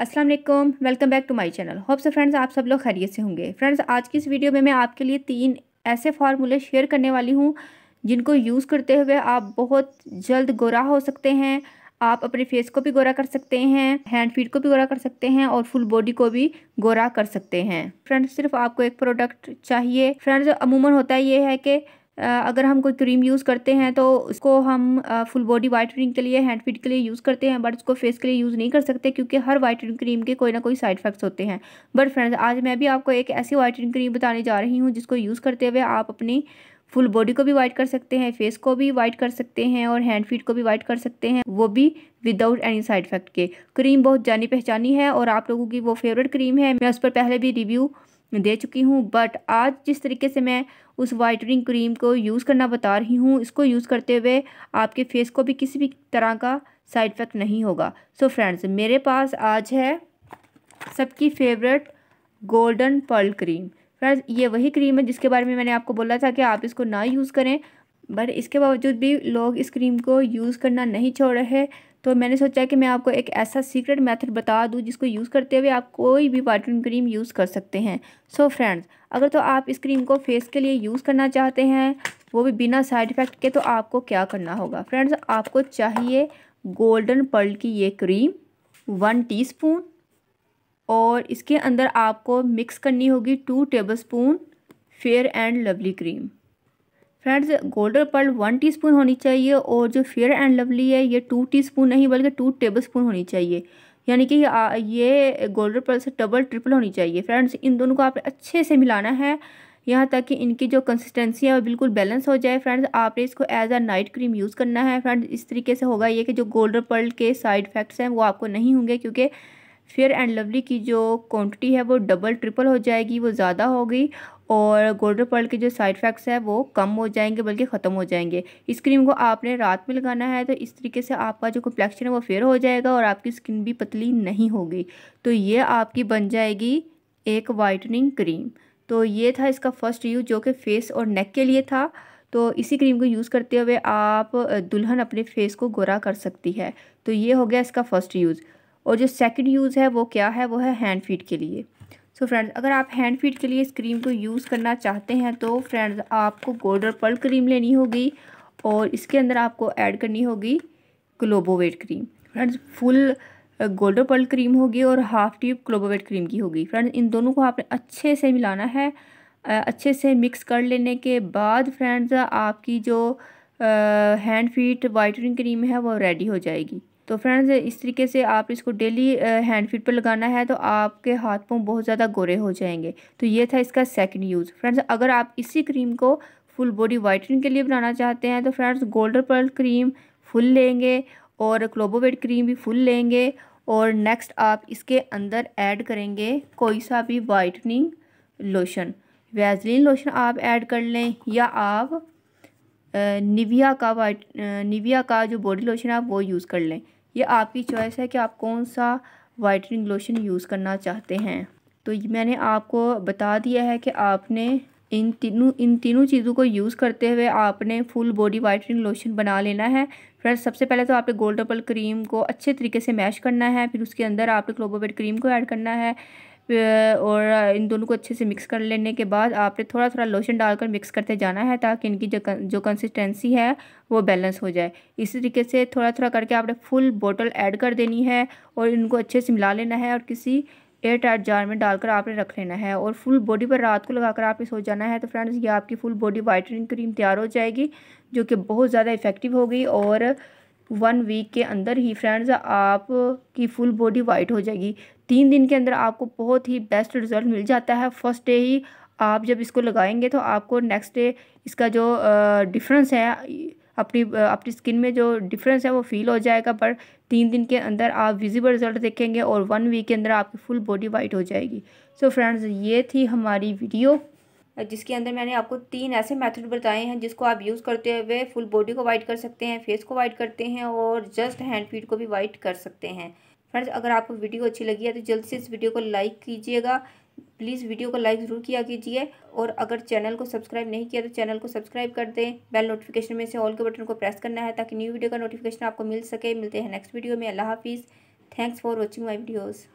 अस्सलाम वालेकुम welcome back to my channel hopes friends आप सब लोग खैरियत से होंगे फ्रेंड्स आज की इस वीडियो में मैं आपके लिए तीन ऐसे फार्मूले शेयर करने वाली हूँ जिनको यूज़ करते हुए आप बहुत जल्द गोरा हो सकते हैं आप अपने फेस को भी गोरा कर सकते हैं हैंड फीट को भी गोरा कर सकते हैं और फुल बॉडी को भी गोरा कर सकते हैं फ्रेंड्स सिर्फ आपको एक प्रोडक्ट चाहिए फ्रेंड्स अमूमन होता ये है कि अगर हम कोई क्रीम यूज़ करते हैं तो उसको हम फुल बॉडी वाइटनिंग के लिए हैंड फीट के लिए यूज़ करते हैं बट उसको फेस के लिए यूज़ नहीं कर सकते क्योंकि हर वाइटनिंग क्रीम के कोई ना कोई साइड इफेक्ट्स होते हैं बट फ्रेंड्स आज मैं भी आपको एक ऐसी वाइटनिंग क्रीम बताने जा रही हूँ जिसको यूज़ करते हुए आप अपनी फुल बॉडी को भी वाइट कर सकते हैं फेस को भी वाइट कर सकते हैं और हैंड फीट को भी वाइट कर सकते हैं वो भी विदाउट एनी साइड इफेक्ट के क्रीम बहुत जानी पहचानी है और आप लोगों की वो फेवरेट क्रीम है मैं उस पर पहले भी रिव्यू दे चुकी हूँ बट आज जिस तरीके से मैं उस वाइटनिंग क्रीम को यूज़ करना बता रही हूँ इसको यूज़ करते हुए आपके फेस को भी किसी भी तरह का साइड इफ़ेक्ट नहीं होगा सो so फ्रेंड्स मेरे पास आज है सबकी favourite golden pearl cream friends ये वही क्रीम है जिसके बारे में मैंने आपको बोला था कि आप इसको ना यूज़ करें बट इसके बावजूद भी लोग इस क्रीम को यूज़ करना नहीं छोड़ रहे तो मैंने सोचा कि मैं आपको एक ऐसा सीक्रेट मेथड बता दूँ जिसको यूज़ करते हुए आप कोई भी वाइटनिंग क्रीम यूज़ कर सकते हैं सो so फ्रेंड्स अगर तो आप इस क्रीम को फेस के लिए यूज़ करना चाहते हैं वो भी बिना साइड इफ़ेक्ट के तो आपको क्या करना होगा फ्रेंड्स आपको चाहिए गोल्डन पर्ल की ये क्रीम वन टी और इसके अंदर आपको मिक्स करनी होगी two table fair and lovely cream friends golden pearl one teaspoon होनी चाहिए और जो फेयर एंड लवली है ये टू टीस्पून नहीं बल्कि टू टेबल स्पून होनी चाहिए यानी कि ये गोल्डन पर्ल से डबल ट्रिपल होनी चाहिए फ्रेंड्स इन दोनों को आपने अच्छे से मिलाना है यहाँ तक कि इनकी जो कंसिस्टेंसी है वो बिल्कुल बैलेंस हो जाए फ्रेंड्स आपने इसको as a night cream use करना है फ्रेंड्स इस तरीके से होगा ये कि जो गोल्डन पर्ल के साइड इफ़ेक्ट्स हैं वो आपको नहीं होंगे क्योंकि फेयर एंड लवली की जो क्वांटिटी है वो डबल ट्रिपल हो जाएगी वो ज़्यादा होगी और गोल्डन पर्ल के जो साइड इफ़ेक्ट्स हैं वो कम हो जाएंगे बल्कि ख़त्म हो जाएंगे इस क्रीम को आपने रात में लगाना है तो इस तरीके से आपका जो कम्प्लेक्शन है वो फेयर हो जाएगा और आपकी स्किन भी पतली नहीं होगी तो ये आपकी बन जाएगी एक वाइटनिंग क्रीम तो ये था इसका फ़र्स्ट यूज़ जो कि फ़ेस और नेक के लिए था तो इसी क्रीम को यूज़ करते हुए आप दुल्हन अपने फेस को गोरा कर सकती है तो ये हो गया इसका फ़र्स्ट यूज़ और जो सेकंड यूज़ है वो क्या है वो है हैंड फीड के लिए सो so फ्रेंड्स अगर आप हैंड फीड के लिए इस क्रीम को यूज़ करना चाहते हैं तो फ्रेंड्स आपको गोल्डर पर्ल क्रीम लेनी होगी और इसके अंदर आपको ऐड करनी होगी Clobevate cream friends full golden pearl cream होगी और हाफ ट्यूब क्लोबोवेट क्रीम की होगी फ्रेंड्स इन दोनों को आपने अच्छे से मिलाना है अच्छे से मिक्स कर लेने के बाद फ्रेंड्स आपकी जो हैंड फीट वाइटनिंग क्रीम है वो रेडी हो जाएगी तो फ्रेंड्स इस तरीके से आप इसको डेली हैंड फीट पर लगाना है तो आपके हाथ पों बहुत ज़्यादा गोरे हो जाएंगे तो ये था इसका सेकंड यूज़ फ्रेंड्स अगर आप इसी क्रीम को फुल बॉडी वाइटनिंग के लिए बनाना चाहते हैं तो friends golden pearl cream full लेंगे और क्लोबोवेट क्रीम भी फुल लेंगे और नेक्स्ट आप इसके अंदर ऐड करेंगे कोई सा भी वाइटनिंग लोशन वैजलिन लोशन आप ऐड कर लें या आप निविया का वाइट निविया का जो बॉडी लोशन आप वो यूज़ कर लें ये आपकी चॉइस है कि आप कौन सा वाइटनिंग लोशन यूज़ करना चाहते हैं तो मैंने आपको बता दिया है कि आपने इन तीनों इन तीनों चीज़ों को यूज़ करते हुए आपने फुल बॉडी वाइटनिंग लोशन बना लेना है फ्रेंड्स सबसे पहले तो आपने गोल्ड डबल क्रीम को अच्छे तरीके से मैश करना है फिर उसके अंदर आपने क्लोबोबेट क्रीम को ऐड करना है और इन दोनों को अच्छे से मिक्स कर लेने के बाद आपने थोड़ा थोड़ा लोशन डालकर मिक्स करते जाना है ताकि इनकी जो जो कंसिस्टेंसी है वो बैलेंस हो जाए इसी तरीके से थोड़ा थोड़ा करके आपने फुल बोतल ऐड कर देनी है और इनको अच्छे से मिला लेना है और किसी एयर टाइट जार में डालकर आपने रख लेना है और फुल बॉडी पर रात को लगाकर आपने सो जाना है तो फ्रेंड्स ये आपकी फुल बॉडी वाइटनिंग क्रीम तैयार हो जाएगी जो कि बहुत ज़्यादा इफेक्टिव होगी और वन वीक के अंदर ही फ्रेंड्स आप की फुल बॉडी वाइट हो जाएगी तीन दिन के अंदर आपको बहुत ही बेस्ट रिजल्ट मिल जाता है फर्स्ट डे ही आप जब इसको लगाएंगे तो आपको नेक्स्ट डे इसका जो डिफरेंस है अपनी अपनी स्किन में जो डिफरेंस है वो फील हो जाएगा पर तीन दिन के अंदर आप विजिबल रिजल्ट देखेंगे और वन वीक के अंदर आपकी फुल बॉडी वाइट हो जाएगी सो so फ्रेंड्स ये थी हमारी वीडियो जिसके अंदर मैंने आपको तीन ऐसे मेथड बताए हैं जिसको आप यूज़ करते हुए फुल बॉडी को वाइट कर सकते हैं फेस को वाइट करते हैं और जस्ट हैंड फीट को भी वाइट कर सकते हैं फ्रेंड्स अगर आपको वीडियो अच्छी लगी है तो जल्द से इस वीडियो को लाइक कीजिएगा प्लीज़ वीडियो को लाइक ज़रूर किया कीजिए और अगर चैनल को सब्सक्राइब नहीं किया तो चैनल को सब्सक्राइब कर दें बेल नोटिफिकेशन में से ऑल के बटन को प्रेस करना है ताकि न्यू वीडियो का नोटिफिकेशन आपको मिल सके मिलते हैं नेक्स्ट वीडियो में अल्लाह हाफिज़ thanks for watching my videos